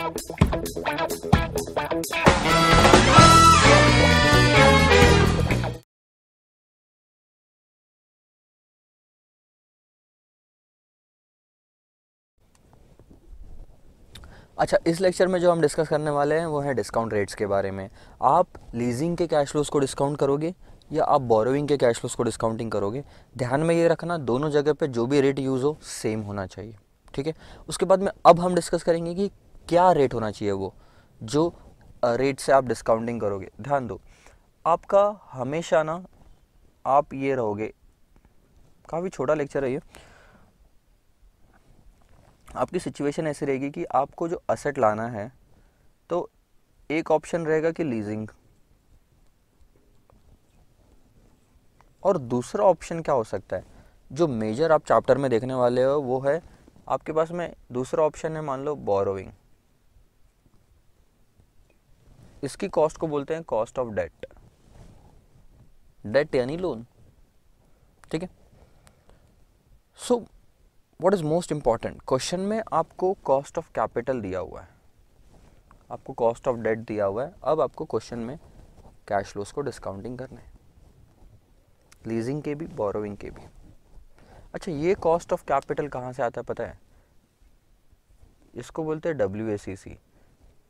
अच्छा इस लेक्चर में जो हम डिस्कस करने वाले हैं वो है डिस्काउंट रेट्स के बारे में आप लीजिंग के कैश फ्लोज को डिस्काउंट करोगे या आप बोरोइंग के कैश फ्लोज को डिस्काउंटिंग करोगे ध्यान में ये रखना दोनों जगह पे जो भी रेट यूज़ हो सेम होना चाहिए ठीक है उसके बाद में अब हम डिस्कस करेंगे कि क्या रेट होना चाहिए वो जो रेट से आप डिस्काउंटिंग करोगे ध्यान दो आपका हमेशा ना आप ये रहोगे काफ़ी छोटा लेक्चर है ये आपकी सिचुएशन ऐसी रहेगी कि आपको जो असेट लाना है तो एक ऑप्शन रहेगा कि लीजिंग और दूसरा ऑप्शन क्या हो सकता है जो मेजर आप चैप्टर में देखने वाले हो वो है आपके पास में दूसरा ऑप्शन है मान लो बोरोइंग इसकी कॉस्ट को बोलते हैं कॉस्ट ऑफ डेट डेट यानी लोन ठीक है so what is most important question में आपको कॉस्ट ऑफ कैपिटल दिया हुआ है आपको कॉस्ट ऑफ डेट दिया हुआ है अब आपको क्वेश्चन में कैश लोस को डिस्काउंटिंग करना है लीजिंग के भी बोरोइंग के भी अच्छा ये कॉस्ट ऑफ कैपिटल कहाँ से आता है पता है इसको बोलते हैं डब्ल्यू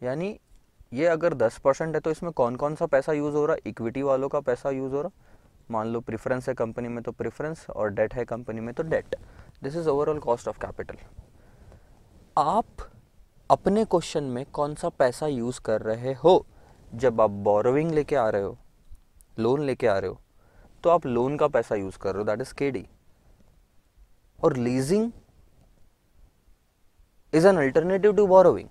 यानी ये अगर दस परसेंट है तो इसमें कौन कौन सा पैसा यूज़ हो रहा है इक्विटी वालों का पैसा यूज़ हो रहा मान लो प्रेफरेंस है कंपनी में तो प्रेफरेंस और डेट है कंपनी में तो debt this is overall cost of capital आप अपने क्वेश्चन में कौन सा पैसा यूज़ कर रहे हो जब आप बोरोविंग लेके आ रहे हो लोन लेके आ रहे हो तो आप लोन का पैसा यूज़ कर रहे हो दैट इज़ केडी और leasing is an alternative to borrowing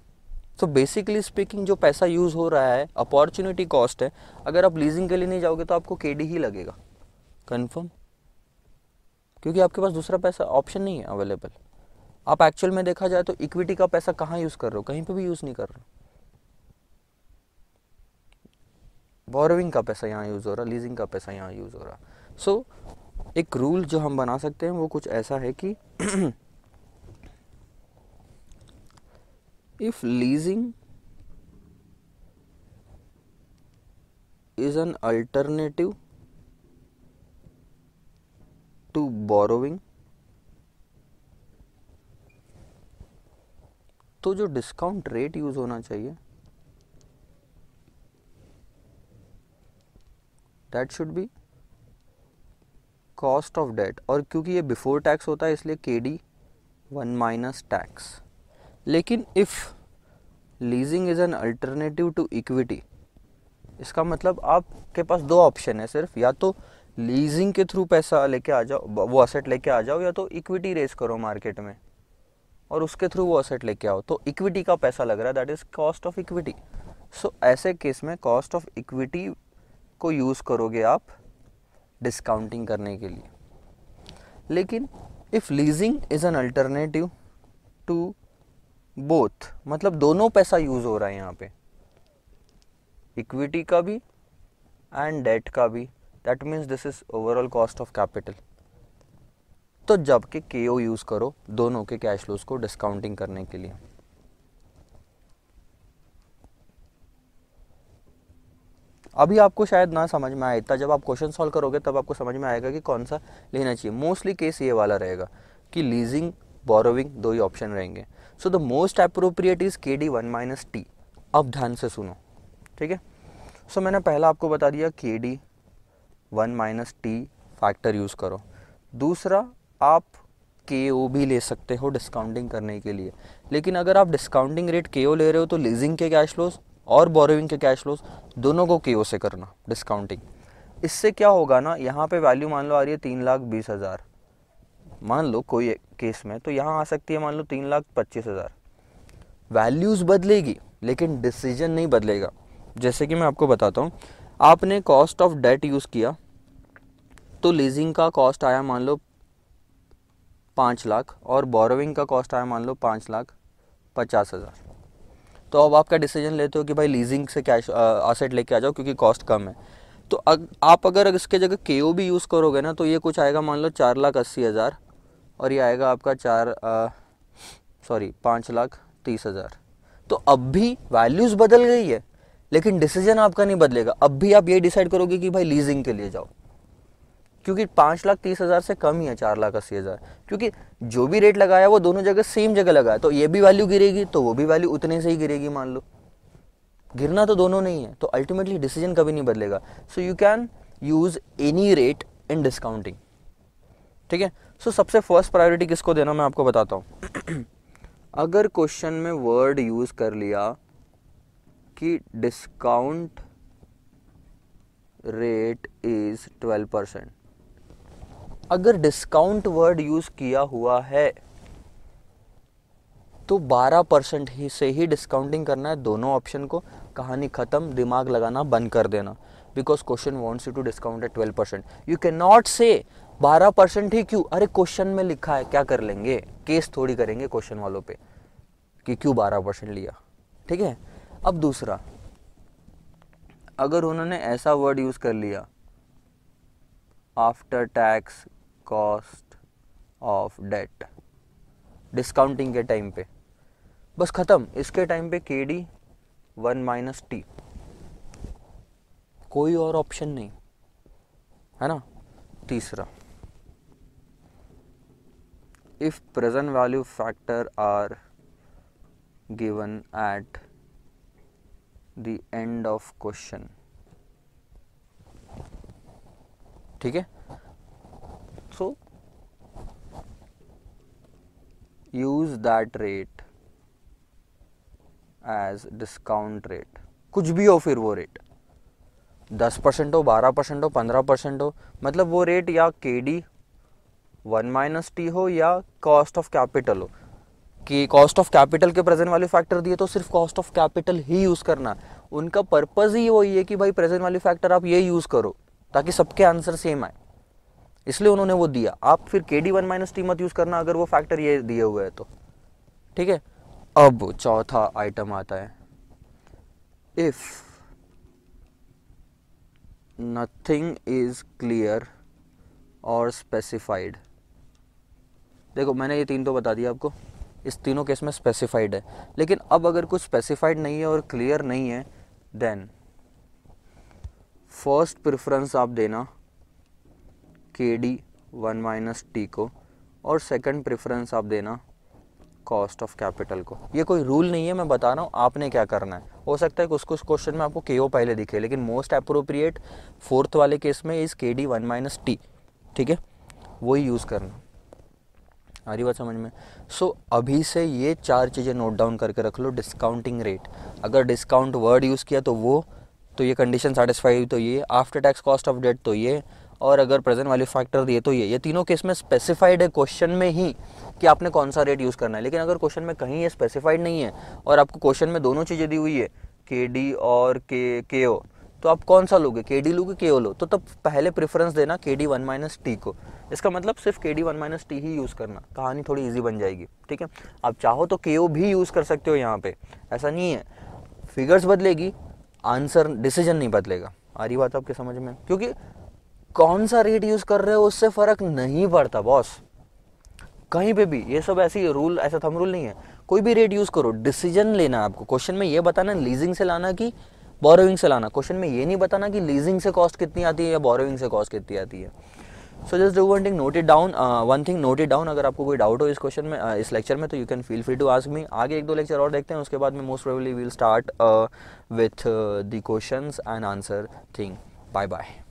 तो बेसिकली स्पीकिंग जो पैसा यूज़ हो रहा है अपॉर्चुनिटी कॉस्ट है अगर आप लीजिंग के लिए नहीं जाओगे तो आपको के ही लगेगा कन्फर्म क्योंकि आपके पास दूसरा पैसा ऑप्शन नहीं है अवेलेबल आप एक्चुअल में देखा जाए तो इक्विटी का पैसा कहाँ यूज़ कर रहे हो कहीं पे भी यूज़ नहीं कर रहे हो बोरोविंग का पैसा यहाँ यूज़ हो रहा लीजिंग का पैसा यहाँ यूज़ हो रहा सो so, एक रूल जो हम बना सकते हैं वो कुछ ऐसा है कि if leasing is an alternative to borrowing तो जो डिस्काउंट रेट यूज होना चाहिए debt should be cost of debt और क्योंकि ये बिफोर टैक्स होता है इसलिए K D one minus tax लेकिन if leasing is an alternative to equity इसका मतलब आपके पास दो ऑप्शन है सिर्फ या तो लीजिंग के थ्रू पैसा लेके आ जाओ वो असेट लेके आ जाओ या तो इक्विटी रेस करो मार्केट में और उसके थ्रू वो असेट लेके आओ तो इक्विटी का पैसा लग रहा है that is cost of equity so ऐसे केस में कॉस्ट ऑफ इक्विटी को यूज़ करोगे आप डिस्काउंटिंग करने के लिए लेकिन if leasing is an alternative to both मतलब दोनों पैसा यूज हो रहा है यहाँ पे इक्विटी का भी एंड डेट का भी that means this is overall cost of capital तो जबकि के ओ यूज करो दोनों के कैश फ्लोज को डिस्काउंटिंग करने के लिए अभी आपको शायद ना समझ में आए इतना जब आप क्वेश्चन सॉल्व करोगे तब आपको समझ में आएगा कि कौन सा लेना चाहिए मोस्टली केस ये वाला रहेगा कि लीजिंग बोरोविंग दो ही ऑप्शन रहेंगे so the most appropriate is K D one minus T अब ध्यान से सुनो ठीक है सो मैंने पहला आपको बता दिया K D one minus T factor use करो दूसरा आप के ओ भी ले सकते हो डिस्काउंटिंग करने के लिए लेकिन अगर आप डिस्काउंटिंग रेट के ओ ले रहे हो तो लीजिंग के कैश लॉस और बोरोविंग के कैश लॉस दोनों को के ओ से करना डिस्काउंटिंग इससे क्या होगा ना यहाँ पे वैल्यू मान लो आ रही है तीन लाख बीस हज़ार मान लो कोई केस में तो यहाँ आ सकती है मान लो तीन लाख पच्चीस हज़ार वैल्यूज़ बदलेगी लेकिन डिसीजन नहीं बदलेगा जैसे कि मैं आपको बताता हूँ आपने कॉस्ट ऑफ डेट यूज़ किया तो लीजिंग का कॉस्ट आया मान लो पाँच लाख और बोरोविंग का कॉस्ट आया मान लो पाँच लाख पचास हज़ार तो अब आपका डिसीजन लेते हो कि भाई लीजिंग से कैश असेट लेके आ जाओ क्योंकि कॉस्ट कम है तो अग, आप अगर इसके जगह के भी यूज़ करोगे ना तो ये कुछ आएगा मान लो चार लाख अस्सी हज़ार और ये आएगा आपका चार सॉरी पाँच लाख तीस हज़ार तो अब भी वैल्यूज़ बदल गई है लेकिन डिसीजन आपका नहीं बदलेगा अब भी आप ये डिसाइड करोगे कि भाई लीजिंग के लिए जाओ क्योंकि पाँच लाख तीस हज़ार से कम ही है चार लाख अस्सी हज़ार क्योंकि जो भी रेट लगाया वो दोनों जगह सेम जगह लगाया तो ये भी वैल्यू गिरेगी तो वो भी वैल्यू उतने से ही गिरेगी मान लो गिरना तो दोनों नहीं है तो अल्टीमेटली डिसीजन कभी नहीं बदलेगा so you can use any rate in discounting ठीक है सो सबसे फर्स्ट प्रायोरिटी किसको देना मैं आपको बताता हूँ अगर क्वेश्चन में वर्ड यूज़ कर लिया कि discount rate is twelve percent अगर डिस्काउंट वर्ड यूज़ किया हुआ है तो 12 परसेंट ही से ही डिस्काउंटिंग करना है दोनों ऑप्शन को कहानी ख़त्म दिमाग लगाना बंद कर देना because question wants you to discount at twelve percent you can not say बारह परसेंट ही क्यों अरे क्वेश्चन में लिखा है क्या कर लेंगे केस थोड़ी करेंगे क्वेश्चन वालों पे कि क्यों बारह परसेंट लिया ठीक है अब दूसरा अगर उन्होंने ऐसा वर्ड यूज़ कर लिया after tax cost of debt discounting के टाइम पे बस ख़त्म इसके टाइम पे के डी वन माइनस टी कोई और ऑप्शन नहीं है ना तीसरा if present value factor are given at the end of question ठीक है so use that rate as discount rate कुछ भी हो फिर वो रेट दस परसेंट हो बारह परसेंट हो पंद्रह परसेंट हो मतलब वो रेट या के डी वन माइनस टी हो या कॉस्ट ऑफ कैपिटल हो कि कॉस्ट ऑफ कैपिटल के प्रेजेंट वैल्यू फैक्टर दिए तो सिर्फ कॉस्ट ऑफ कैपिटल ही यूज़ करना उनका पर्पज़ ही वही है कि भाई प्रेजेंट वैल्यू फैक्टर आप ये यूज़ करो ताकि सबके आंसर सेम आए इसलिए उन्होंने वो दिया आप फिर K D one minus T मत यूज़ करना अगर वो फैक्टर ये दिए हुए हैं तो ठीक है अब चौथा आइटम आता है इफ़ नथिंग इज क्लियर और स्पेसिफाइड देखो मैंने ये तीन तो बता दिया आपको इस तीनों केस में स्पेसिफाइड है लेकिन अब अगर कुछ स्पेसिफाइड नहीं है और क्लियर नहीं है देन फर्स्ट प्रेफरेंस आप देना के डी वन माइनस टी को और सेकंड प्रेफरेंस आप देना कॉस्ट ऑफ कैपिटल को ये कोई रूल नहीं है मैं बता रहा हूँ आपने क्या करना है हो सकता है कुछ कुछ क्वेश्चन में आपको के ओ पहले दिखे लेकिन मोस्ट अप्रोप्रिएट फोर्थ वाले केस में is K D one minus T ठीक है वही यूज़ करना आ रही बात समझ में सो so, अभी से ये चार चीज़ें नोट डाउन करके रख लो डिस्काउंटिंग रेट अगर डिस्काउंट वर्ड यूज़ किया तो वो तो ये कंडीशन सेटिस्फाई हुई तो ये after tax cost of debt तो ये और अगर प्रेजेंट वैल्यू फैक्टर दिए तो ये ये तीनों केस में स्पेसिफाइड है क्वेश्चन में ही कि आपने कौन सा रेट यूज़ करना है लेकिन अगर क्वेश्चन में कहीं ये स्पेसिफाइड नहीं है और आपको क्वेश्चन में दोनों चीज़ें दी हुई है के डी और के के ओ तो आप कौन सा लोगे के डी लोगे के ओ लो तो तब पहले प्रेफरेंस देना के डी वन माइनस टी को इसका मतलब सिर्फ K D one minus T ही यूज़ करना कहानी थोड़ी ईजी बन जाएगी ठीक है आप चाहो तो के ओ भी यूज़ कर सकते हो यहाँ पे ऐसा नहीं है फिगर्स बदलेगी आंसर डिसीजन नहीं बदलेगा आ रही बात आपके समझ में क्योंकि कौन सा रेट यूज़ कर रहे हो उससे फ़र्क नहीं पड़ता बॉस कहीं पे भी ये सब ऐसी रूल ऐसा थम रूल नहीं है कोई भी रेट यूज़ करो डिसीजन लेना आपको क्वेश्चन में ये बताना लीजिंग से लाना कि बोरोइंग से लाना क्वेश्चन में ये नहीं बताना कि लीजिंग से कॉस्ट कितनी आती है या बोरोइंग से कॉस्ट कितनी आती है so just do one thing note it down one thing note it down अगर आपको कोई डाउट हो इस क्वेश्चन में uh, इस लेक्चर में तो you can feel free to ask me आगे एक दो लेक्चर और देखते हैं उसके बाद में most probably will start with the question and answer thing bye bye